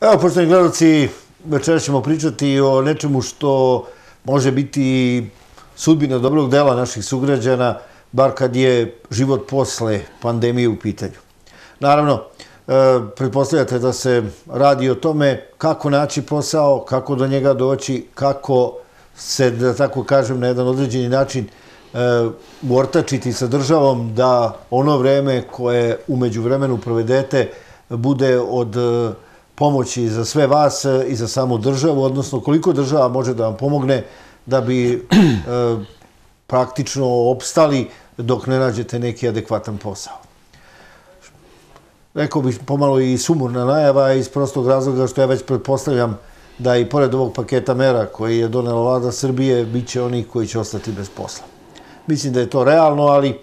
Evo, poštovni gledalci, večera ćemo pričati o nečemu što može biti sudbina dobrog dela naših sugrađana, bar kad je život posle pandemije u pitanju. Naravno, e, pretpostavljate da se radi o tome kako naći posao, kako do njega doći, kako se, da tako kažem, na jedan određeni način e, uortačiti sa državom da ono vreme koje umeđu vremenu provedete bude od pomoći za sve vas e, i za samu državu, odnosno koliko država može da vam pomogne da bi e, praktično opstali dok ne nađete neki adekvatan posao. Rekao bih pomalo i sumurna najava iz prostog razloga što ja već pretpostavljam da i pored ovog paketa mera koji je donela vlada Srbije, bit će onih koji će ostati bez posla. Mislim da je to realno, ali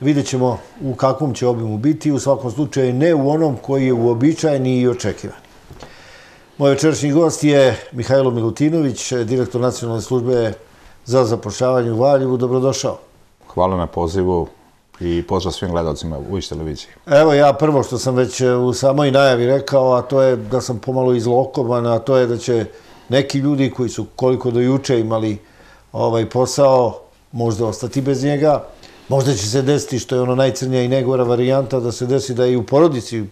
vidjet ćemo u kakvom će objemu biti, u svakom slučaju ne u onom koji je uobičajen i očekivan. Moj večerašnji gost je Mihajlo Milutinović, direktor nacionalne službe za zapošljavanje u Valjevu. Dobrodošao. Hvala na pozivu i pozdrav svim gledalcima u iz televiziji. Evo ja prvo što sam već e, u samoj najavi rekao, a to je da sam pomalo izlokovan, a to je da će neki ljudi koji su koliko do juče imali ovaj posao, možda ostati bez njega, možda će se desiti što je ono najcrnija i negora varijanta da se desi da i u porodici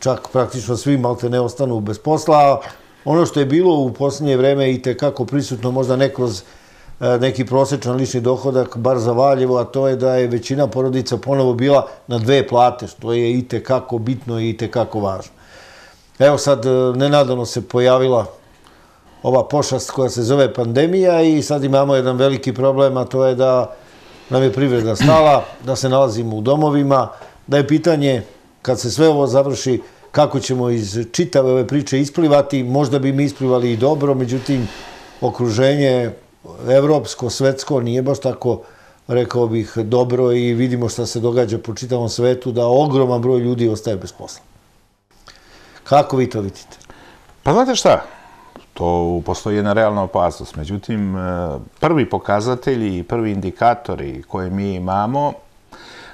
čak praktično svi malte ne ostanu bez posla. Ono što je bilo u posljednje vreme i tekako prisutno možda ne kroz e, neki prosječan lični dohodak, bar za Valjevo, a to je da je većina porodica ponovo bila na dve plate, što je i tekako bitno i tekako važno. Evo sad, e, nenadano se pojavila ova pošast koja se zove pandemija i sad imamo jedan veliki problem, a to je da nam je privreda stala, da se nalazimo u domovima, da je pitanje kad se sve ovo završi, kako ćemo iz čitave ove priče isplivati, možda bi mi isplivali i dobro, međutim, okruženje evropsko, svetsko nije baš tako, rekao bih, dobro i vidimo šta se događa po čitavom svetu, da ogroman broj ljudi ostaje bez posla. Kako vi to vidite? Pa znate šta, to postoji jedna realna opasnost. Međutim, eh, prvi pokazatelji i prvi indikatori koje mi imamo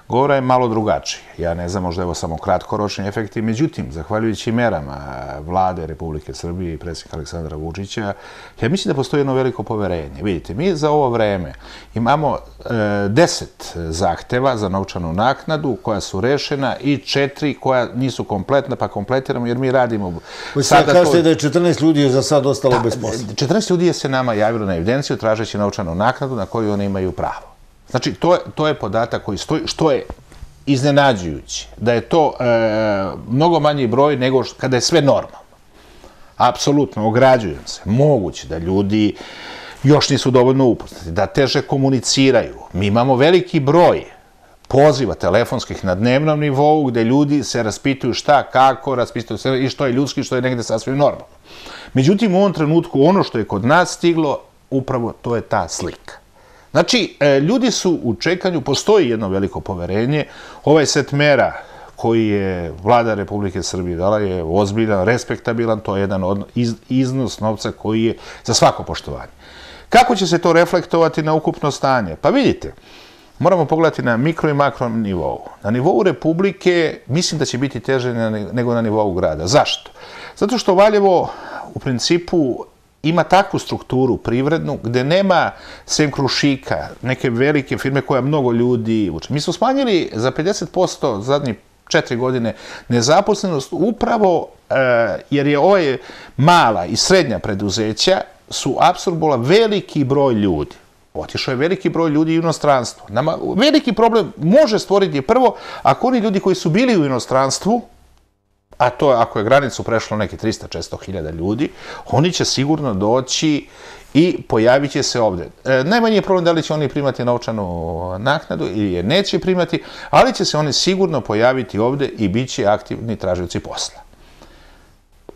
Gora je malo drugačije. Ja ne znam, možda evo samo kratkoročni efekti. Međutim, zahvaljujući merama vlade Republike Srbije i predsjednika Aleksandra Vučića, ja mislim da postoji jedno veliko poverenje. Vidite, mi za ovo vreme imamo e, deset zahteva za novčanu naknadu koja su rešena i četiri koja nisu kompletna, pa kompletiramo jer mi radimo... Sada kažete da je 14 ljudi za sad ostalo bez posla. 14 ljudi je se nama javilo na evidenciju tražeći novčanu naknadu na koju oni imaju pravo. Znači, to je, to je podatak koji stoji, što je iznenađujući, da je to e, mnogo manji broj nego što, kada je sve normalno. Apsolutno, ograđujem se. Moguće da ljudi još nisu dovoljno upoznati, da teže komuniciraju. Mi imamo veliki broj poziva telefonskih na dnevnom nivou gde ljudi se raspituju šta, kako, raspituju se i što je ljudski, što je negde sasvim normalno. Međutim, u ovom trenutku ono što je kod nas stiglo, upravo to je ta slika. Znači, e, ljudi su u čekanju, postoji jedno veliko poverenje, ovaj set mera koji je vlada Republike Srbije dala je ozbiljan, respektabilan, to je jedan iznos novca koji je za svako poštovanje. Kako će se to reflektovati na ukupno stanje? Pa vidite, moramo pogledati na mikro i makro nivou. Na nivou Republike mislim da će biti teže nego na nivou grada. Zašto? Zato što Valjevo u principu ima takvu strukturu privrednu gde nema sem krušika, neke velike firme koja mnogo ljudi uče. Mi smo smanjili za 50% zadnji četiri godine nezaposlenost upravo e, jer je ovaj mala i srednja preduzeća su apsorbola veliki broj ljudi. Otišao je veliki broj ljudi u inostranstvo. Nama veliki problem može stvoriti prvo ako oni ljudi koji su bili u inostranstvu a to je ako je granicu prešlo neke 300-400 hiljada ljudi, oni će sigurno doći i pojavit će se ovdje. E, najmanji je problem da li će oni primati novčanu naknadu ili je neće primati, ali će se oni sigurno pojaviti ovdje i bit će aktivni tražioci posla.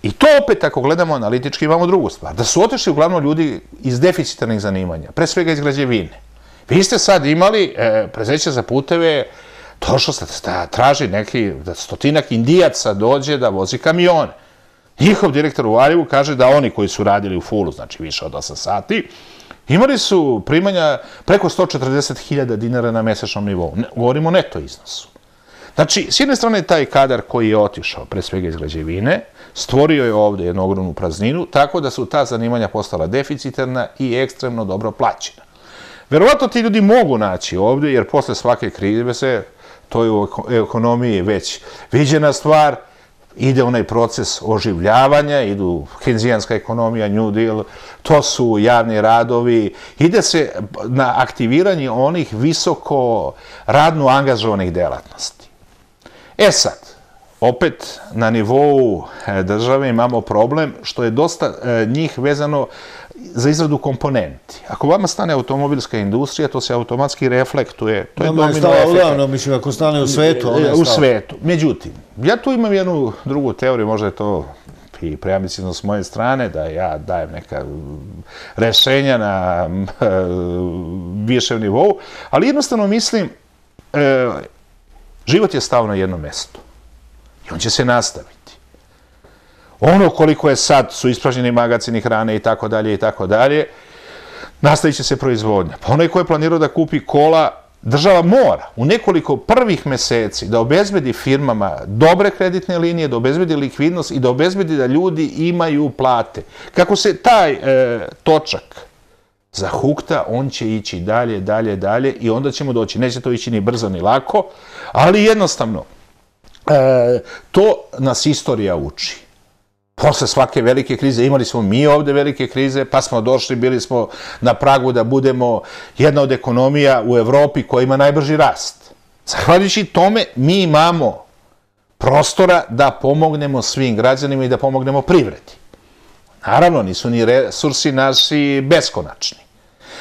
I to opet, ako gledamo analitički, imamo drugu stvar. Da su otešli uglavnom ljudi iz deficitarnih zanimanja, pre svega iz građevine. Vi ste sad imali e, prezeće za puteve, To što se traži neki stotinak indijaca dođe da vozi kamione. Njihov direktor u Valjevu kaže da oni koji su radili u Fulu, znači više od 8 sati, imali su primanja preko 140.000 dinara na mesečnom nivou. Govorimo o neto iznosu. Znači, s jedne strane, taj kadar koji je otišao, pre svega iz građevine, stvorio je ovde jednu ogromnu prazninu, tako da su ta zanimanja postala deficitarna i ekstremno dobro plaćena. Verovato ti ljudi mogu naći ovde, jer posle svake krize se to je u ekonomiji već viđena stvar, ide onaj proces oživljavanja, idu kinzijanska ekonomija, New Deal, to su javni radovi, ide se na aktiviranje onih visoko radno angažovanih delatnosti. E sad, opet na nivou e, države imamo problem što je dosta e, njih vezano za izradu komponenti. Ako vama stane automobilska industrija, to se automatski reflektuje. To je domino efekt. Uglavno, mislim, ako stane u svetu, e, U svetu. Međutim, ja tu imam jednu drugu teoriju, možda je to i preambicijno s moje strane, da ja dajem neka rešenja na više nivou, ali jednostavno mislim, e, život je stao na jedno mesto. I on će se nastaviti ono koliko je sad su ispražnjeni magazini hrane i tako dalje i tako dalje, nastavit će se proizvodnja. Pa onaj ko je planirao da kupi kola, država mora u nekoliko prvih meseci da obezbedi firmama dobre kreditne linije, da obezbedi likvidnost i da obezbedi da ljudi imaju plate. Kako se taj e, točak za hukta, on će ići dalje, dalje, dalje i onda ćemo doći. Neće to ići ni brzo ni lako, ali jednostavno, e, to nas istorija uči posle svake velike krize, imali smo mi ovde velike krize, pa smo došli, bili smo na pragu da budemo jedna od ekonomija u Evropi koja ima najbrži rast. Zahvaljujući tome, mi imamo prostora da pomognemo svim građanima i da pomognemo privredi. Naravno, nisu ni resursi naši beskonačni.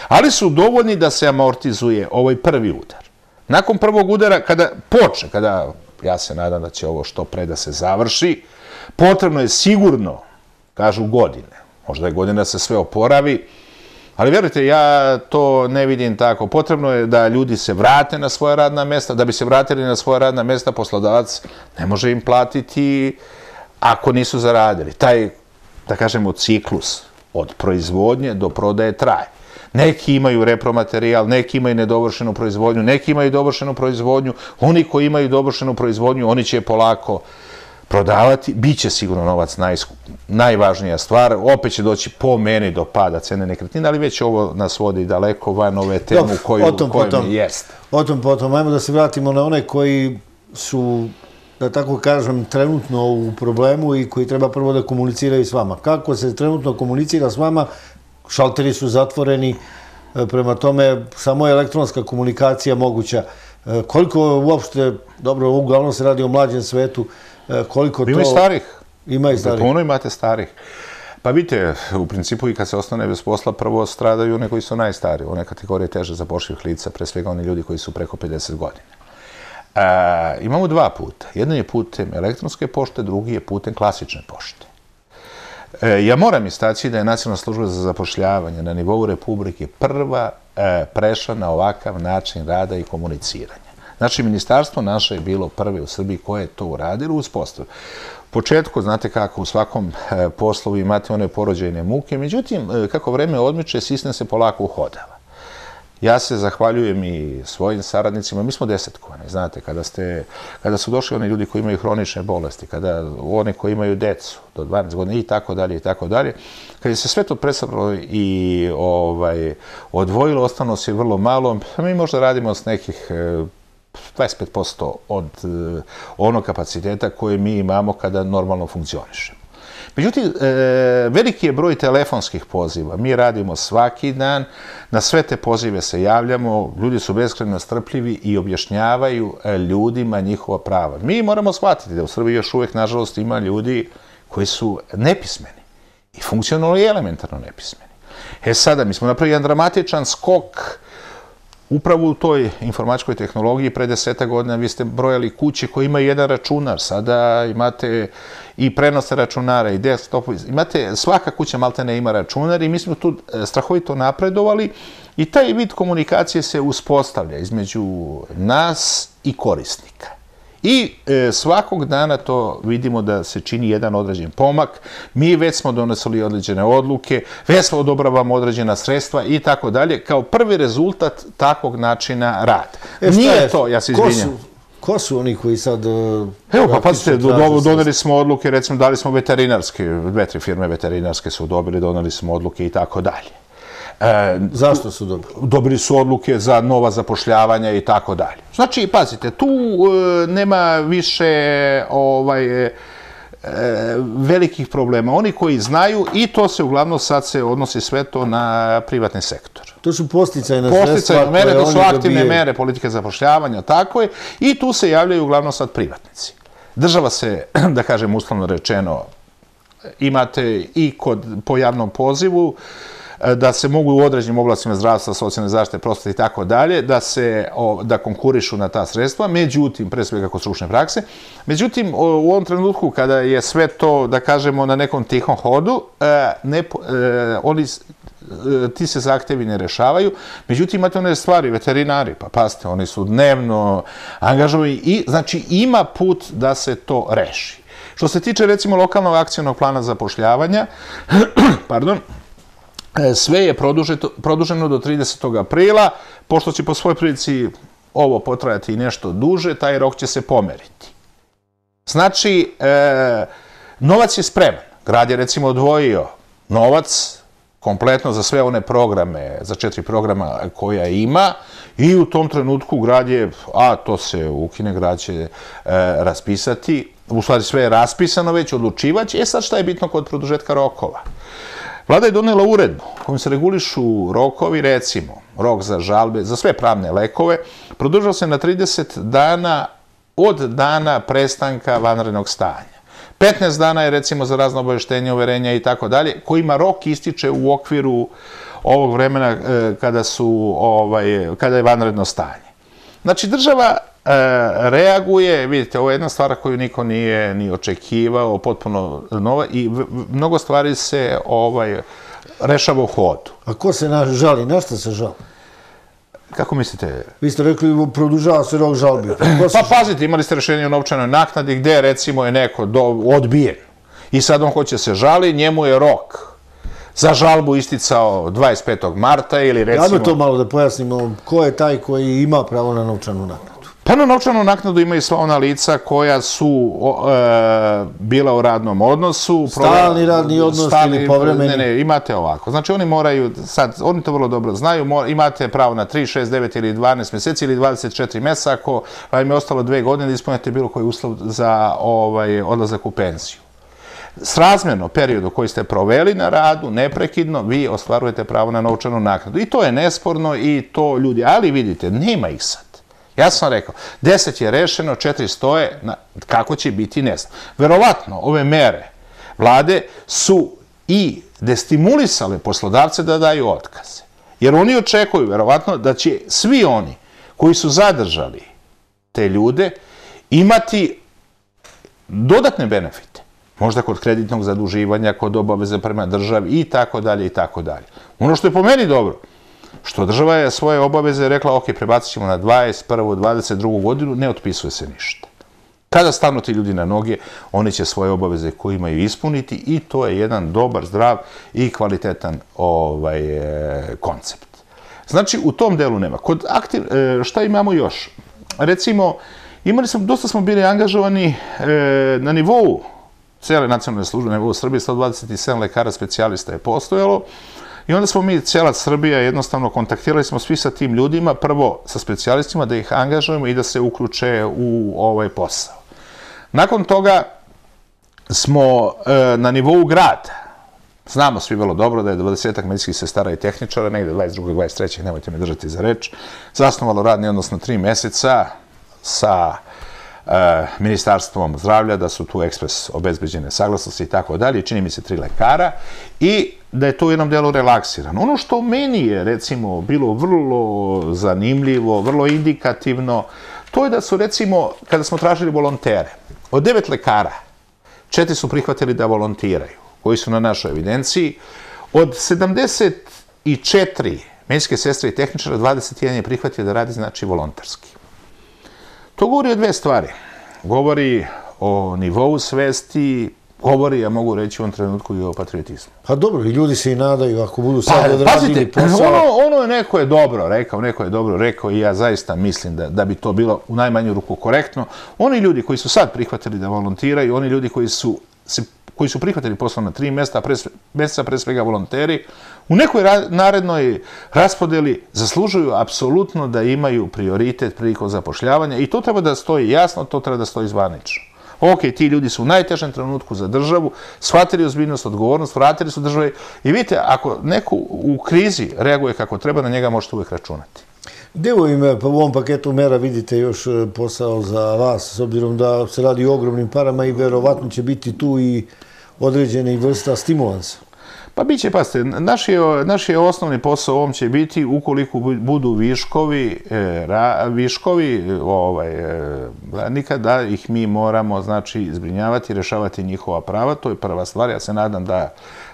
Ali su dovoljni da se amortizuje ovaj prvi udar. Nakon prvog udara, kada počne, kada ja se nadam da će ovo što pre da se završi, Potrebno je sigurno, kažu godine, možda je godina se sve oporavi, ali vjerujte, ja to ne vidim tako. Potrebno je da ljudi se vrate na svoje radna mjesta, da bi se vratili na svoje radna mjesta, poslodavac ne može im platiti ako nisu zaradili. Taj, da kažemo, ciklus od proizvodnje do prodaje traje. Neki imaju repromaterijal, neki imaju nedovršenu proizvodnju, neki imaju dovršenu proizvodnju. Oni koji imaju dovršenu proizvodnju, oni će polako prodavati, bit će sigurno novac najvažnija stvar, opet će doći po mene do pada cene nekretnina, ali već ovo nas vodi daleko van ove temu koju mi jeste. O tom potom, ajmo da se vratimo na one koji su, da tako kažem, trenutno u problemu i koji treba prvo da komuniciraju s vama. Kako se trenutno komunicira s vama, šalteri su zatvoreni, e, prema tome samo je elektronska komunikacija moguća. E, koliko uopšte, dobro, uglavnom se radi o mlađem svetu, E, koliko to... Ima i starih. Ima i starih. Puno imate starih. Pa vidite, u principu i kad se ostane bez posla, prvo stradaju one koji su najstari, one kategorije teže za pošljivih lica, pre svega oni ljudi koji su preko 50 godina. E, imamo dva puta. Jedan je putem elektronske pošte, drugi je putem klasične pošte. E, ja moram istaći da je Nacionalna služba za zapošljavanje na nivou Republike prva prešla na ovakav način rada i komuniciranja. Znači, ministarstvo naše je bilo prvi u Srbiji koje je to uradilo uz postav. U početku, znate kako, u svakom e, poslu imate one porođajne muke, međutim, e, kako vreme odmiče, sistem se polako uhodava. Ja se zahvaljujem i svojim saradnicima, mi smo desetkovani, znate, kada, ste, kada su došli oni ljudi koji imaju hronične bolesti, kada oni koji imaju decu do 12 godina i tako dalje i tako dalje, kada se sve to presabralo i ovaj, odvojilo, ostalo se vrlo malo, pa mi možda radimo s nekih e, 25% od eh, onog kapaciteta koje mi imamo kada normalno funkcionišemo. Međutim, eh, veliki je broj telefonskih poziva. Mi radimo svaki dan, na sve te pozive se javljamo, ljudi su beskreno strpljivi i objašnjavaju eh, ljudima njihova prava. Mi moramo shvatiti da u Srbiji još uvijek, nažalost, ima ljudi koji su nepismeni i funkcionalno i elementarno nepismeni. E sada, mi smo napravili jedan dramatičan skok uh, Upravo u toj informačkoj tehnologiji pre deseta godina vi ste brojali kuće koje imaju jedan računar. Sada imate i prenose računara i desktop. Imate, svaka kuća maltene ima računar i mi smo tu e, strahovito napredovali i taj vid komunikacije se uspostavlja između nas i korisnika. I e, svakog dana to vidimo da se čini jedan određen pomak. Mi već smo donesli određene odluke, već smo odobravamo određena sredstva i tako dalje, kao prvi rezultat takvog načina rad. E, Nije to, ja se izvinjam. Ko su oni koji sad... E, Evo, pa patite, doneli smo odluke, recimo, dali smo veterinarske, dve, tri firme veterinarske su dobili, doneli smo odluke i tako dalje. E, Zašto su dobili? Dobili su odluke za nova zapošljavanja i tako dalje. Znači, pazite, tu e, nema više ovaj, e, e, velikih problema. Oni koji znaju, i to se uglavnom sad se odnosi sve to na privatni sektor. To su posticajne sredstva. Posticajne mere, to su aktivne dobijaju. mere politike zapošljavanja, tako je. I tu se javljaju uglavnom sad privatnici. Država se, da kažem uslovno rečeno, imate i kod, po javnom pozivu, E, da se mogu u određenim oblastima zdravstva, socijalne zaštite, prostate i tako dalje, da se da konkurišu na ta sredstva, međutim, pre svega kod stručne prakse, međutim, u ovom trenutku kada je sve to, da kažemo, na nekom tihom hodu, e, ne, e, oni ti se zahtevi ne rešavaju. Međutim, imate one stvari, veterinari, pa paste, oni su dnevno angažovani i, znači, ima put da se to reši. Što se tiče, recimo, lokalnog akcijnog plana zapošljavanja, pardon, E, sve je produženo do 30. aprila, pošto će po svoj prilici ovo potrajati nešto duže, taj rok će se pomeriti. Znači, e, novac je spreman. Grad je recimo odvojio novac kompletno za sve one programe, za četiri programa koja ima i u tom trenutku grad je, a to se ukine, grad će e, raspisati, u stvari sve je raspisano već, odlučivać, e sad šta je bitno kod produžetka rokova? Vlada je donela uredbu kojom se regulišu rokovi, recimo, rok za žalbe, za sve pravne lekove, produžao se na 30 dana od dana prestanka vanrednog stanja. 15 dana je recimo za razno obaveštenje, uverenja i tako dalje, kojima rok ističe u okviru ovog vremena e, kada, su, ovaj, kada je vanredno stanje. Znači, država E, reaguje, vidite, ovo je jedna stvar koju niko nije ni očekivao, potpuno nova i mnogo stvari se ovaj, rešava u hodu. A ko se na, žali? Na što se žali? Kako mislite? Vi ste rekli, produžava se rok žalbi. Pa pazite, imali ste rešenje o novčanoj naknadi gde recimo je neko odbijen i sad on hoće se žali, njemu je rok za žalbu isticao 25. marta ili recimo... Ja bih to malo da pojasnimo, ko je taj koji ima pravo na novčanu naknadu? Pa na novčanu naknadu imaju sva ona lica koja su e, bila u radnom odnosu. Stalni radni odnos ili povremeni. Ne, ne, imate ovako. Znači oni moraju, sad, oni to vrlo dobro znaju, imate pravo na 3, 6, 9 ili 12 mjeseci ili 24 mjeseca ako im je ostalo dve godine da ispunjate bilo koji uslov za ovaj, odlazak u penziju. S razmjerno periodu koji ste proveli na radu, neprekidno, vi ostvarujete pravo na novčanu naknadu. I to je nesporno i to ljudi, ali vidite, nema ih sad. Ja sam rekao, 10 je rešeno, 4 stoje, kako će biti, ne znam. Verovatno, ove mere vlade su i destimulisale poslodavce da daju otkaze. Jer oni očekuju, verovatno, da će svi oni koji su zadržali te ljude imati dodatne benefite. Možda kod kreditnog zaduživanja, kod obaveza prema državi i tako dalje i tako dalje. Ono što je po meni dobro, Što država je svoje obaveze rekla, ok, prebacit ćemo na 21. 22. godinu, ne otpisuje se ništa. Kada stanu ti ljudi na noge, oni će svoje obaveze koje imaju ispuniti i to je jedan dobar, zdrav i kvalitetan ovaj, e, koncept. Znači, u tom delu nema. Kod e, šta imamo još? Recimo, imali smo, dosta smo bili angažovani e, na nivou cele nacionalne službe, na nivou Srbije, 127 lekara specijalista je postojalo. I onda smo mi, cijela Srbija, jednostavno kontaktirali smo svi sa tim ljudima, prvo sa specijalistima, da ih angažujemo i da se uključe u ovaj posao. Nakon toga smo e, na nivou grada, znamo svi vrlo dobro da je 20-ak medicinskih sestara i tehničara, negde 22. 23. nemojte me držati za reč, zasnovalo radni odnos na tri meseca sa e, ministarstvom zdravlja, da su tu ekspres obezbeđene saglasnosti i tako dalje, čini mi se tri lekara i da je to u jednom delu relaksirano. Ono što meni je, recimo, bilo vrlo zanimljivo, vrlo indikativno, to je da su, recimo, kada smo tražili volontere, od devet lekara, četiri su prihvatili da volontiraju, koji su na našoj evidenciji, od 74 medijske sestre i tehničara, 21 je prihvatio da radi, znači, volontarski. To govori o dve stvari. Govori o nivou svesti, govori, ja mogu reći u ovom trenutku i o patriotizmu. Pa dobro, i ljudi se i nadaju ako budu sad pa, odradili posao. Ono, ono je neko je dobro rekao, neko je dobro rekao i ja zaista mislim da, da bi to bilo u najmanju ruku korektno. Oni ljudi koji su sad prihvatili da volontiraju, oni ljudi koji su se koji su prihvatili posao na tri mjesta, pre, mjesta pre svega volonteri, u nekoj ra narednoj raspodeli zaslužuju apsolutno da imaju prioritet priliko zapošljavanja i to treba da stoji jasno, to treba da stoji zvanično. Ok, ti ljudi su u najtežem trenutku za državu, shvatili ozbiljnost, odgovornost, vratili su države I vidite, ako neko u krizi reaguje kako treba, na njega možete uvek računati. Gde pa u ovom paketu mera vidite još e, posao za vas, s obzirom da se radi o ogromnim parama i verovatno će biti tu i određene vrsta stimulansa? Pa bit će, pasite, naš je, naš je osnovni posao ovom će biti ukoliko budu viškovi, e, viškovi e, ovaj, e, nikada ih mi moramo znači, izbrinjavati, rešavati njihova prava, to je prva stvar, ja se nadam da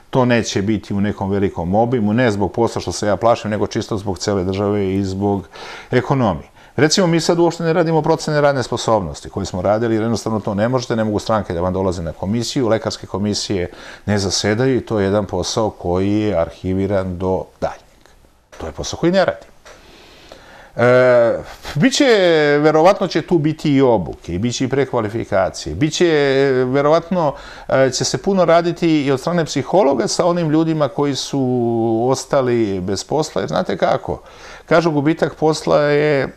to neće biti u nekom velikom obimu, ne zbog posla što se ja plašim, nego čisto zbog cele države i zbog ekonomije. Recimo, mi sad uopšte ne radimo procene radne sposobnosti koje smo radili, jer jednostavno to ne možete, ne mogu stranke da vam dolaze na komisiju, lekarske komisije ne zasedaju i to je jedan posao koji je arhiviran do daljnjeg. To je posao koji ne radimo. E, biće, verovatno će tu biti i obuke, i biće i prekvalifikacije. Biće, verovatno, e, će se puno raditi i od strane psihologa sa onim ljudima koji su ostali bez posla. Jer znate kako? Kažu, gubitak posla je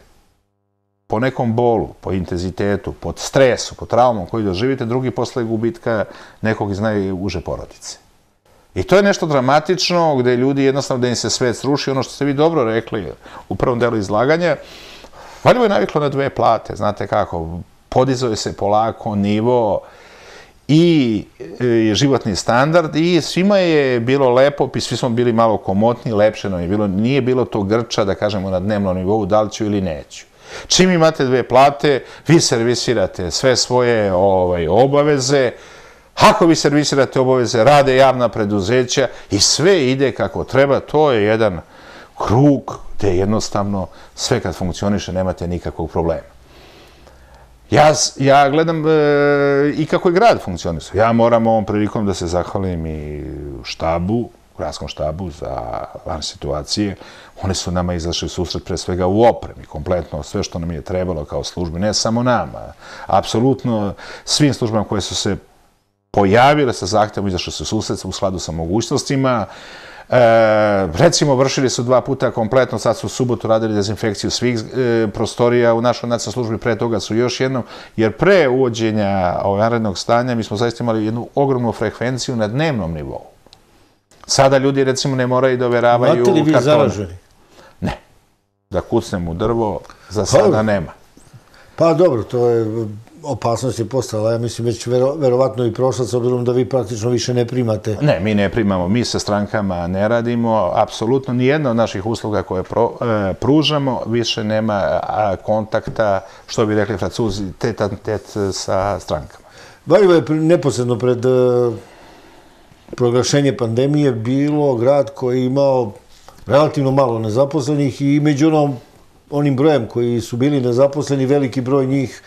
po nekom bolu, po intenzitetu, po stresu, po traumom koji doživite, drugi posle gubitka nekog iz najuže porodice. I to je nešto dramatično gde ljudi jednostavno, gde im se svet sruši, ono što ste vi dobro rekli u prvom delu izlaganja, Valjivo je naviklo na dve plate, znate kako, podizao se polako nivo i, e, i životni standard i svima je bilo lepo, svi smo bili malo komotni, lepše nam je bilo, nije bilo to grča, da kažemo, na dnevnom nivou, da li ću ili neću. Čim imate dve plate, vi servisirate sve svoje ovaj, obaveze, ako vi servisirate obaveze, rade javna preduzeća i sve ide kako treba, to je jedan krug gde jednostavno sve kad funkcioniše nemate nikakvog problema. Ja gledam e, i kako je grad funkcionisao. Ja moram ovom prilikom da se zahvalim i štabu, gradskom štabu za van situacije, Oni su nama izašli u susret pre svega u opremi, kompletno sve što nam je trebalo kao službi, ne samo nama, apsolutno svim službama koje su se pojavile sa zahtevom, izašli su u susret u skladu sa mogućnostima, E, recimo, vršili su dva puta kompletno, sad su u subotu radili dezinfekciju svih e, prostorija u našoj nacionalnoj službi, pre toga su još jednom, jer pre uvođenja ovog narednog stanja mi smo zaista imali jednu ogromnu frekvenciju na dnevnom nivou. Sada ljudi, recimo, ne moraju da overavaju... Imate vi zaraženi? da kucnem u drvo, za pa, sada nema. Pa dobro, to je opasnost je postala, ja mislim, već vero, verovatno i prošla, s obzirom da vi praktično više ne primate. Ne, mi ne primamo, mi sa strankama ne radimo, apsolutno nijedna od naših usluga koje e, pružamo, više nema kontakta, što bi rekli francuzi, tet, tet sa strankama. Valjivo je neposredno pred e, proglašenje pandemije bilo grad koji je imao relativno malo nezaposlenih i među onim brojem koji su bili nezaposleni, veliki broj njih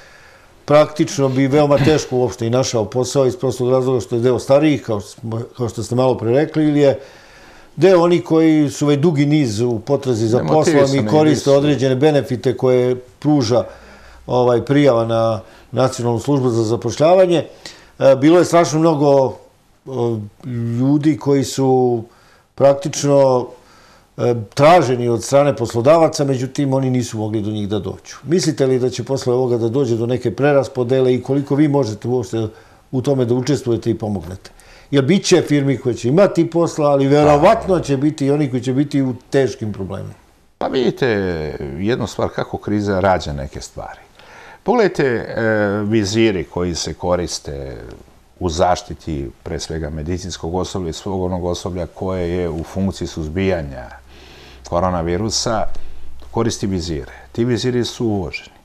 praktično bi veoma teško uopšte i našao posao iz prostog razloga što je deo starijih, kao što ste malo prerekli, ili je deo oni koji su već dugi niz u potrazi za poslom i koriste određene benefite koje pruža ovaj, prijava na nacionalnu službu za zapošljavanje. E, bilo je strašno mnogo e, ljudi koji su praktično E, traženi od strane poslodavaca, međutim oni nisu mogli do njih da dođu. Mislite li da će posle ovoga da dođe do neke preraspodele i koliko vi možete uopšte u tome da učestvujete i pomognete? Jer bit će firmi koje će imati posla, ali verovatno će biti i oni koji će biti u teškim problemima. Pa vidite jednu stvar, kako kriza rađa neke stvari. Pogledajte e, viziri koji se koriste u zaštiti pre svega medicinskog osoblja i svog onog osoblja koje je u funkciji suzbijanja koronavirusa, koristi vizire. Ti viziri su uvoženi.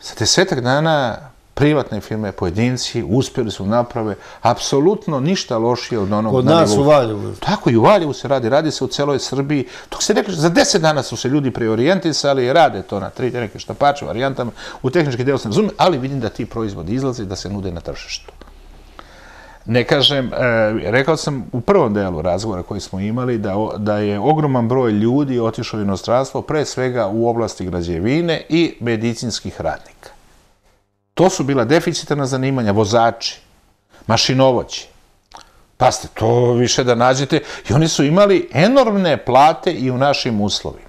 Sa desetak dana privatne firme, pojedinci, uspjeli su naprave apsolutno ništa lošije od onog... Kod na nas nivou. u Valjevu. Tako i u Valjevu se radi, radi se u celoj Srbiji. Tok se rekaš, za deset dana su se ljudi preorijentisali i rade to na tri, neke što pače varijantama, u tehnički deo se ne razumije, ali vidim da ti proizvodi izlaze i da se nude na tržištu. Ne kažem, e, rekao sam u prvom delu razgovora koji smo imali da je ogroman broj ljudi otišao u inostranstvo, pre svega u oblasti građevine i medicinskih radnika. To su bila deficitarna zanimanja, vozači, mašinovoći. ste, to više da nađete. I oni su imali enormne plate i u našim uslovima.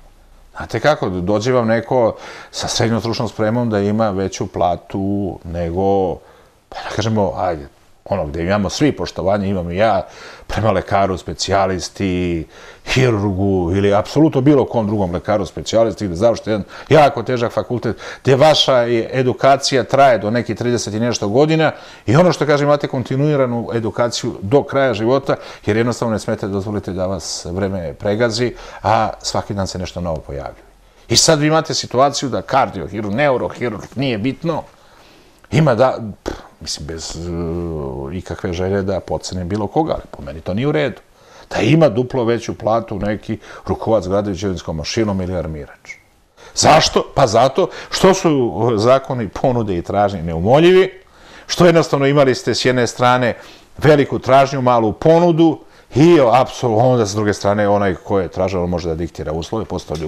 Znate kako, dođe vam neko sa srednjom stručnom spremom da ima veću platu nego, pa da kažemo, ajde, ono gdje imamo svi poštovanje, imam i ja, prema lekaru specijalisti, hirurgu ili apsolutno bilo kom drugom lekaru specijalisti gdje završite jedan jako težak fakultet gdje vaša edukacija traje do nekih 30 i nešto godina i ono što kažem, imate kontinuiranu edukaciju do kraja života jer jednostavno ne smete dozvolite da vas vreme pregazi, a svaki dan se nešto novo pojavlja. I sad vi imate situaciju da kardiohirurg, neurohirurg, nije bitno, ima da, mislim, bez uh, ikakve želje da pocenim bilo koga, ali po meni to nije u redu. Da ima duplo veću platu neki rukovac gradovićevinskom mašinom ili armirač. Zašto? Pa zato što su zakoni ponude i tražnje neumoljivi, što jednostavno imali ste s jedne strane veliku tražnju, malu ponudu, I apsolutno, onda s druge strane, onaj ko je tražao može da diktira uslove, postavlja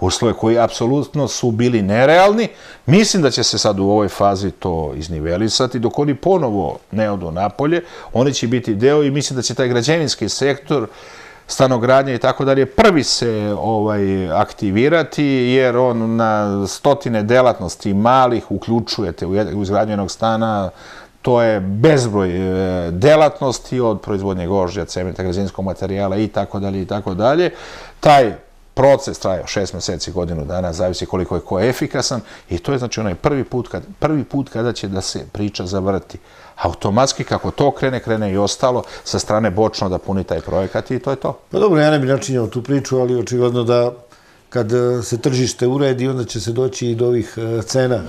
uslove koji apsolutno su bili nerealni. Mislim da će se sad u ovoj fazi to iznivelisati. Dok oni ponovo ne odu napolje, oni će biti deo i mislim da će taj građevinski sektor stanogradnje i tako dalje, prvi se ovaj aktivirati jer on na stotine delatnosti malih uključujete u izgradnju jednog stana to je bezbroj e, delatnosti od proizvodnje gožđa, cementa, građinskog materijala i tako dalje i tako dalje. Taj proces traje šest meseci, godinu dana, zavisi koliko je ko je efikasan i to je znači onaj prvi put, kad, prvi put kada će da se priča zavrti. Automatski kako to krene, krene i ostalo sa strane bočno da puni taj projekat i to je to. Pa dobro, ja ne bih načinjao tu priču, ali očigodno da kad e, se tržište uredi, onda će se doći i do ovih e, cena.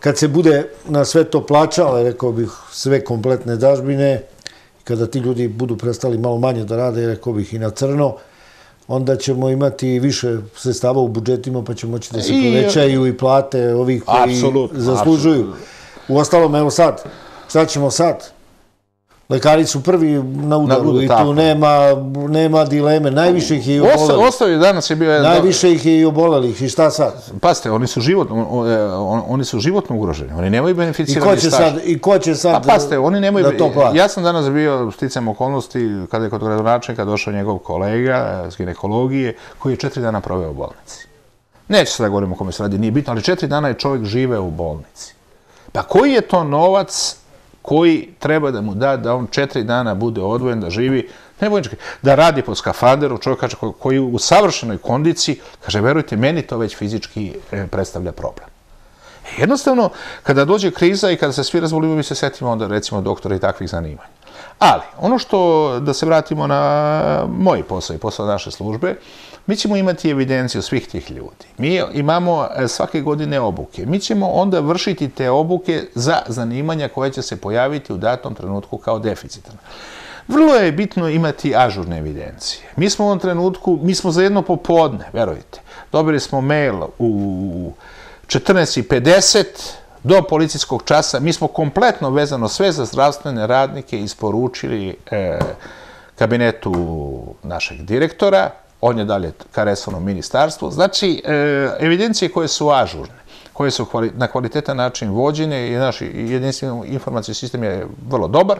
Kad se bude na sve to plaćalo, rekao bih, sve kompletne dažbine, kada ti ljudi budu prestali malo manje da rade, rekao bih, i na crno, onda ćemo imati više sredstava u budžetima, pa ćemo moći da se povećaju i plate ovih koji zaslužuju. U ostalom, evo sad, sad ćemo sad? Lekari su prvi na udaru i tu nema, nema dileme. Najviše ih je i obolelih. Ostao je danas je bio jedan... Najviše ih je i obolelih. I šta sad? Pazite, oni su životno, e, oni su životno ugroženi. Oni nemaju beneficirani staž. I ko će sad, i ko će sad pa, paste, oni nemaju, da to plati? Ja sam danas bio u sticam okolnosti kada je kod gradonačnika došao njegov kolega e, s ginekologije koji je četiri dana proveo u bolnici. Neće sad da govorimo o kome se radi, nije bitno, ali četiri dana je čovjek žive u bolnici. Pa koji je to novac koji treba da mu da da on četiri dana bude odvojen, da živi, ne bojnički, da radi pod skafanderu, čovjek kaže koji u savršenoj kondiciji, kaže, verujte, meni to već fizički e, predstavlja problem. E, jednostavno, kada dođe kriza i kada se svi razvolimo, mi se setimo onda, recimo, doktora i takvih zanimanja. Ali, ono što, da se vratimo na moj posao i posao naše službe, mi ćemo imati evidenciju svih tih ljudi. Mi imamo e, svake godine obuke. Mi ćemo onda vršiti te obuke za zanimanja koje će se pojaviti u datom trenutku kao deficitarno. Vrlo je bitno imati ažurne evidencije. Mi smo u ovom trenutku, mi smo za jedno popodne, verujte, dobili smo mail u 14.50 do policijskog časa. Mi smo kompletno vezano sve za zdravstvene radnike isporučili e, kabinetu našeg direktora, on je dalje ka resornom ministarstvu. Znači, e, evidencije koje su ažurne, koje su na kvalitetan način vođene i naš jedinstveni informacijski sistem je vrlo dobar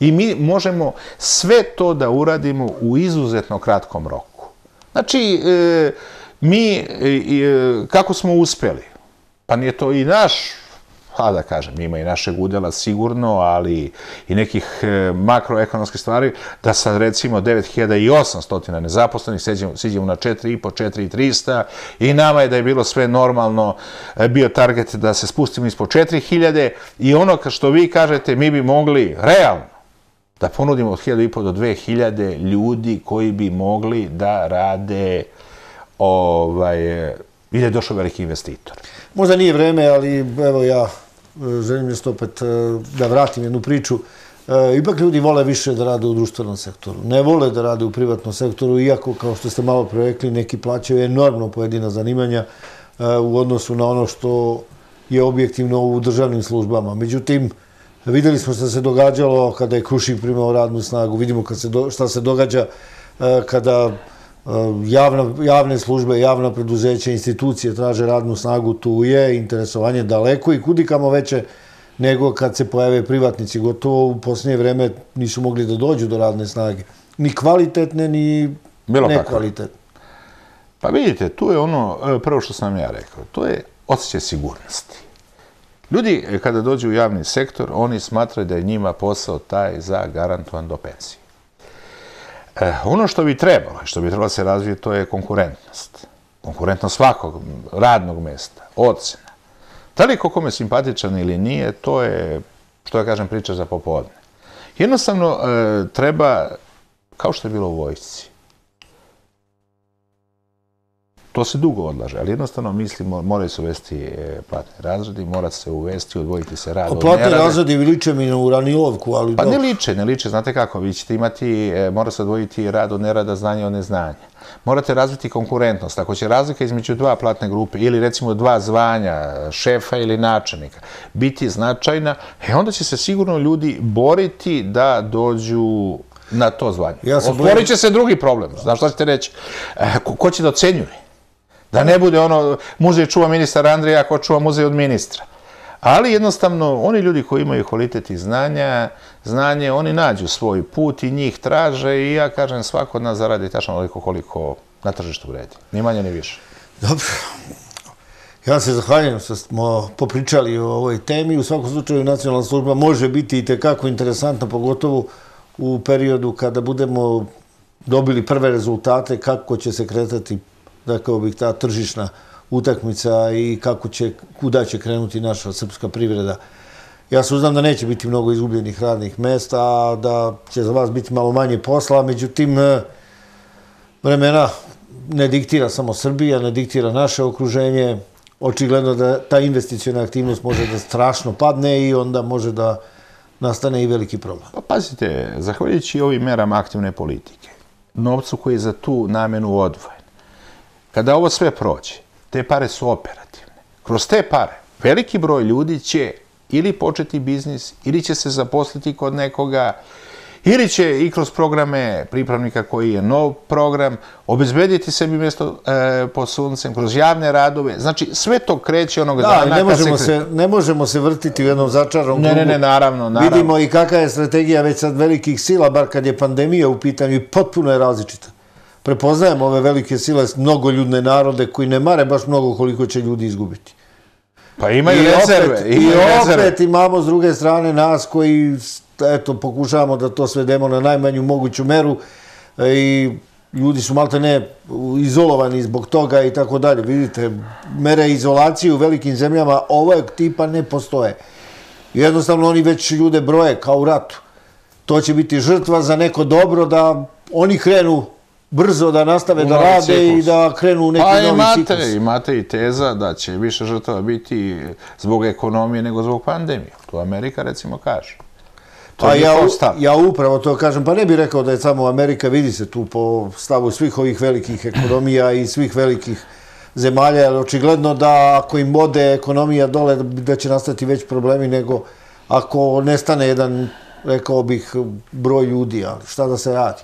i mi možemo sve to da uradimo u izuzetno kratkom roku. Znači, e, mi, e, kako smo uspeli? Pa nije to i naš pa da kažem, ima i našeg udjela sigurno, ali i nekih e, makroekonomskih stvari, da sa recimo 9800 nezaposlenih, siđemo na 4500, 4300 i nama je da je bilo sve normalno, e, bio target da se spustimo ispod 4000 i ono što vi kažete, mi bi mogli realno, da ponudimo od 1.500 do 2.000 ljudi koji bi mogli da rade ovaj, e, i da je došao veliki investitor. Možda nije vreme, ali evo ja E, želim jesno opet e, da vratim jednu priču. E, ipak ljudi vole više da rade u društvenom sektoru. Ne vole da rade u privatnom sektoru, iako, kao što ste malo prorekli, neki plaćaju enormno pojedina zanimanja u odnosu na ono što je objektivno u državnim službama. Međutim, videli smo što se događalo kada je Krušik primao radnu snagu, vidimo šta se događa kada je Eh, javne službe, javna preduzeća, institucije traže radnu snagu, tu je interesovanje daleko i kudikamo veće nego kad se pojave privatnici. Gotovo u posljednje vreme nisu mogli da dođu do radne snage. Ni kvalitetne, ni nekvalitetne. Pa vidite, tu je ono eh, prvo što sam ja rekao. To je osjećaj sigurnosti. Ljudi, eh, kada dođu u javni sektor, oni smatraju da je njima posao taj za garantovan do pensije. Eh, ono što bi trebalo, što bi trebalo se razvije, to je konkurentnost. Konkurentnost svakog radnog mesta, ocena. Da li koliko me simpatičan ili nije, to je, što ja kažem, priča za popodne. Jednostavno, eh, treba, kao što je bilo u vojci, To se dugo odlaže, ali jednostavno mislimo moraju se uvesti e, platni razredi, mora se uvesti, odvojiti se rad od nerade. Platni razredi liče mi na uranilovku, ali... Pa ne liče, ne liče, znate kako, vi ćete imati, e, mora se odvojiti rad od nerada, znanje od neznanja. Morate razviti konkurentnost. Ako će razlika između dva platne grupe ili recimo dva zvanja, šefa ili načelnika, biti značajna, e onda će se sigurno ljudi boriti da dođu na to zvanje. Ja Otvorit će se drugi problem, znaš što ćete reći? E, ko, ko će da ocenjuje? Da ne bude ono, muzej čuva ministar Andrija, ako čuva muzej od ministra. Ali jednostavno, oni ljudi koji imaju kvalitet i znanja, znanje, oni nađu svoj put i njih traže i ja kažem svako od nas zaradi tačno oliko koliko na tržištu vredi. Ni manje, ni više. Dobro. Ja se zahvaljujem što smo popričali o ovoj temi. U svakom slučaju nacionalna služba može biti i tekako interesantna, pogotovo u periodu kada budemo dobili prve rezultate kako će se kretati rekao bih, ta tržišna utakmica i kako će, kuda će krenuti naša srpska privreda. Ja se uznam da neće biti mnogo izgubljenih radnih mesta, da će za vas biti malo manje posla, međutim, eh, vremena ne diktira samo Srbija, ne diktira naše okruženje, očigledno da ta investicijona aktivnost može da strašno padne i onda može da nastane i veliki problem. Pa pazite, zahvaljujući ovim merama aktivne politike, novcu koji je za tu namenu odvojen, kada ovo sve prođe, te pare su operativne. Kroz te pare, veliki broj ljudi će ili početi biznis, ili će se zaposliti kod nekoga, ili će i kroz programe pripravnika koji je nov program, obezbediti sebi mjesto e, po suncem, kroz javne radove. Znači, sve to kreće onog da, dana. Ne možemo se, ne možemo se vrtiti u jednom začarom ne, ne, ne, naravno, naravno. Vidimo i kakva je strategija već sad velikih sila, bar kad je pandemija u pitanju, potpuno je različita prepoznajemo ove velike sile, mnogo mnogoljudne narode koji ne mare baš mnogo koliko će ljudi izgubiti. Pa imaju rezerve. I opet imamo s druge strane nas koji eto, pokušavamo da to svedemo na najmanju moguću meru e, i ljudi su malte ne izolovani zbog toga i tako dalje. Vidite, mere izolacije u velikim zemljama ovog tipa ne postoje. Jednostavno oni već ljude broje kao u ratu. To će biti žrtva za neko dobro da oni krenu brzo da nastave da rade i da krenu u neki pa novi ciklus. Imate i teza da će više žrtava biti zbog ekonomije nego zbog pandemije. To Amerika recimo kaže. Pa ja upravo to kažem, pa ne bih rekao da je samo Amerika, vidi se tu po stavu svih ovih velikih ekonomija i svih velikih zemalja, ali očigledno da ako im vode ekonomija dole, da će nastati već problemi nego ako nestane jedan, rekao bih, broj ljudi, ali šta da se radi.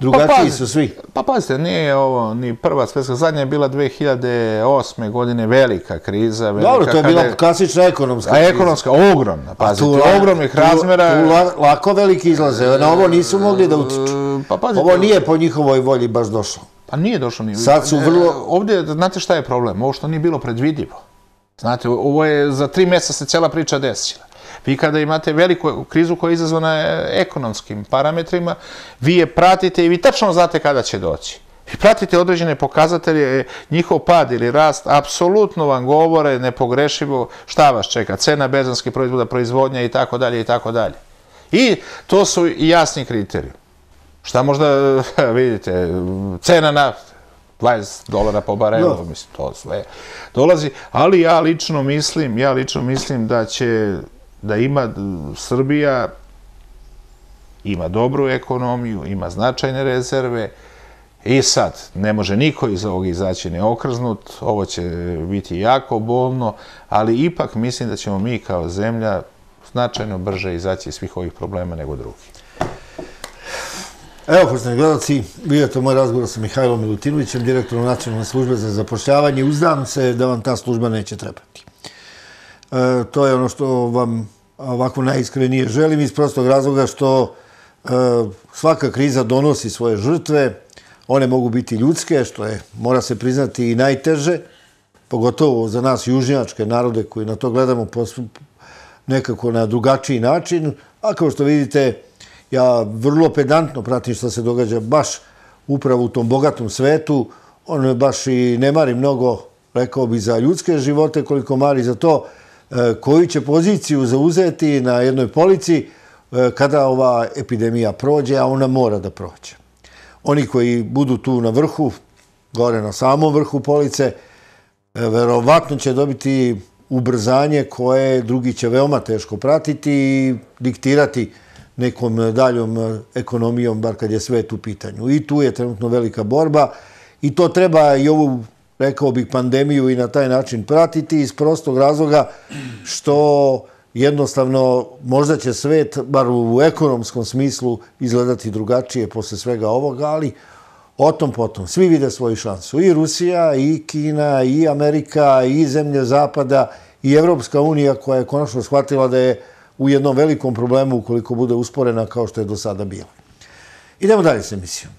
Drugačiji pa, pa, su svi. Pa pazite, nije ovo ni prva svjetska. Zadnja je bila 2008. godine velika kriza. Velika Dobro, to je bila klasična ekonomska kriza. Ekonomska, ogromna, pazite, ogromnih razmera. Tu lako veliki izlaze, na ovo nisu mogli da utiču. E, pa pazite. Ovo nije po njihovoj volji baš došlo. Pa nije došlo ni... Sad su e, vrlo... Ovdje, znate šta je problem? Ovo što nije bilo predvidivo. Znate, ovo je, za tri mjeseca se cijela priča desila. Vi kada imate veliku krizu koja je izazvana e, ekonomskim parametrima, vi je pratite i vi tačno znate kada će doći. Vi pratite određene pokazatelje, e, njihov pad ili rast, apsolutno vam govore nepogrešivo šta vas čeka, cena bezanskih proizvoda, proizvodnja i tako dalje i tako dalje. I to su jasni kriteriju. Šta možda, e, vidite, cena na 20 dolara po barelu, mislim, to sve dolazi. Ali ja lično mislim, ja lično mislim da će da ima Srbija ima dobru ekonomiju, ima značajne rezerve i sad ne može niko iz ovog izaći ne okrznut, ovo će biti jako bolno, ali ipak mislim da ćemo mi kao zemlja značajno brže izaći svih ovih problema nego drugi. Evo, počne gledalci, je to moj razgovor sa Mihajlom Milutinovićem, direktorom Nacionalne službe za zapošljavanje. Uzdam se da vam ta služba neće trebati. E, to je ono što vam ovako najiskrenije želim iz prostog razloga što e, svaka kriza donosi svoje žrtve. One mogu biti ljudske, što je, mora se priznati, i najteže. Pogotovo za nas južnjačke narode koji na to gledamo nekako na drugačiji način. A kao što vidite, ja vrlo pedantno pratim što se događa baš upravo u tom bogatom svetu. On baš i ne mari mnogo, rekao bi, za ljudske živote koliko mari za to. E, koju će poziciju zauzeti na jednoj polici e, kada ova epidemija prođe, a ona mora da prođe. Oni koji budu tu na vrhu, gore na samom vrhu police, e, verovatno će dobiti ubrzanje koje drugi će veoma teško pratiti i diktirati nekom daljom ekonomijom, bar kad je sve tu pitanju. I tu je trenutno velika borba i to treba i ovu rekao bih, pandemiju i na taj način pratiti iz prostog razloga što jednostavno možda će svet, bar u ekonomskom smislu, izgledati drugačije posle svega ovoga, ali o tom potom. Svi vide svoju šansu. I Rusija, i Kina, i Amerika, i zemlje Zapada, i Evropska unija koja je konačno shvatila da je u jednom velikom problemu ukoliko bude usporena kao što je do sada bila. Idemo dalje s emisijom.